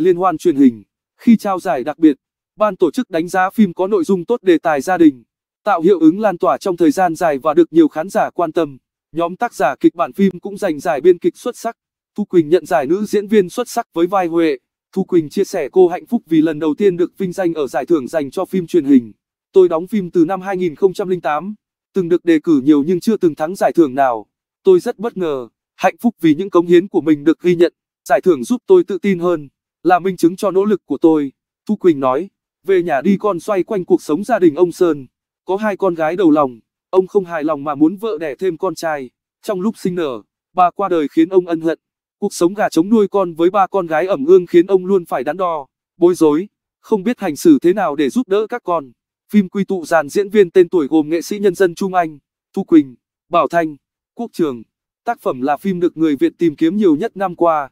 liên hoan truyền hình. Khi trao giải đặc biệt, ban tổ chức đánh giá phim có nội dung tốt đề tài gia đình, tạo hiệu ứng lan tỏa trong thời gian dài và được nhiều khán giả quan tâm. Nhóm tác giả kịch bản phim cũng giành giải biên kịch xuất sắc. Thu Quỳnh nhận giải nữ diễn viên xuất sắc với vai Huệ. Thu Quỳnh chia sẻ cô hạnh phúc vì lần đầu tiên được vinh danh ở giải thưởng dành cho phim truyền hình. Tôi đóng phim từ năm 2008, từng được đề cử nhiều nhưng chưa từng thắng giải thưởng nào. Tôi rất bất ngờ, hạnh phúc vì những cống hiến của mình được ghi nhận. Giải thưởng giúp tôi tự tin hơn là minh chứng cho nỗ lực của tôi. Thu Quỳnh nói, về nhà đi con xoay quanh cuộc sống gia đình ông Sơn. Có hai con gái đầu lòng, ông không hài lòng mà muốn vợ đẻ thêm con trai. Trong lúc sinh nở, bà qua đời khiến ông ân hận. Cuộc sống gà trống nuôi con với ba con gái ẩm ương khiến ông luôn phải đắn đo, bối rối, không biết hành xử thế nào để giúp đỡ các con. Phim quy tụ dàn diễn viên tên tuổi gồm nghệ sĩ nhân dân Trung Anh, Thu Quỳnh, Bảo Thanh, Quốc Trường. Tác phẩm là phim được người Việt tìm kiếm nhiều nhất năm qua.